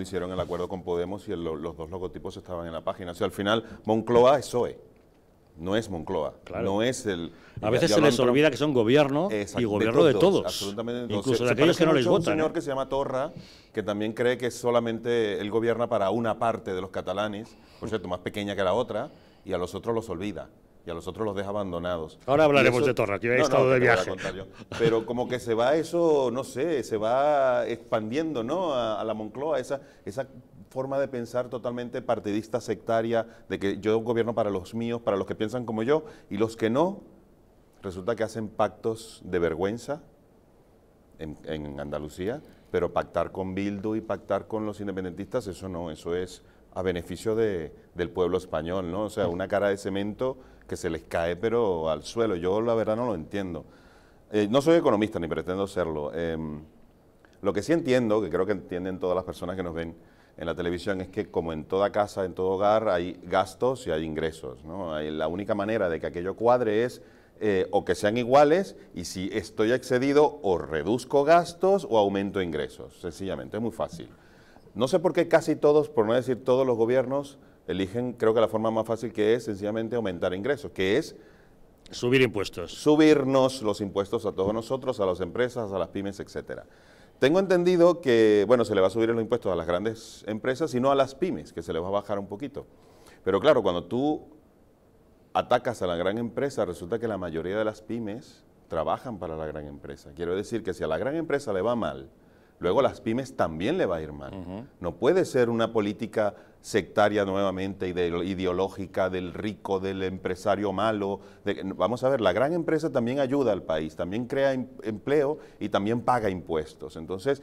Hicieron el acuerdo con Podemos y los dos logotipos estaban en la página. O sea, al final, Moncloa es soe, no es Moncloa, no es el... A veces se les olvida que son gobierno y gobierno de todos. Incluso de aquellos que no les votan. un señor ¿eh? que se llama Torra, que también cree que solamente él gobierna para una parte de los catalanes, por cierto, más pequeña que la otra, y a los otros los olvida y a los otros los deja abandonados. Ahora hablaremos de Torra, que he estado de viaje. Pero como que se va eso, no sé, se va expandiendo ¿no? a, la Moncloa, esa, esa forma de pensar totalmente partidista, sectaria, de que yo gobierno para los míos, para los que piensan como yo, y los que no, resulta que hacen pactos de vergüenza en, en Andalucía, pero pactar con Bildu y pactar con los independentistas, eso no, eso es a beneficio de, del pueblo español, ¿no? O sea, una cara de cemento que se les cae pero al suelo. Yo la verdad no lo entiendo. Eh, no soy economista ni pretendo serlo. Em, lo que sí entiendo, que creo que entienden todas las personas que nos ven en la televisión, es que como en toda casa, en todo hogar, hay gastos y hay ingresos. La única manera de que aquello cuadre es eh, o que sean iguales y si estoy excedido o reduzco gastos o aumento ingresos. Sencillamente, es muy fácil. No sé por qué casi todos, por no decir todos los gobiernos, eligen, creo que la forma más fácil que es sencillamente aumentar ingresos, que es... Subir impuestos. Subirnos los impuestos a todos nosotros, a las empresas, a las pymes, etcétera. Tengo entendido que, bueno, se le va a subir los impuestos a las grandes empresas y no a las pymes, que se le va a bajar un poquito. Pero claro, cuando tú atacas a la gran empresa, resulta que la mayoría de las pymes trabajan para la gran empresa. Quiero decir que si a la gran empresa le va mal, luego las pymes también le va a ir mal. No puede ser una política sectaria nuevamente, ideológica, del rico, del empresario malo. vamos a ver, la gran empresa también ayuda al país, también crea em-, empleo y también paga impuestos. Entonces,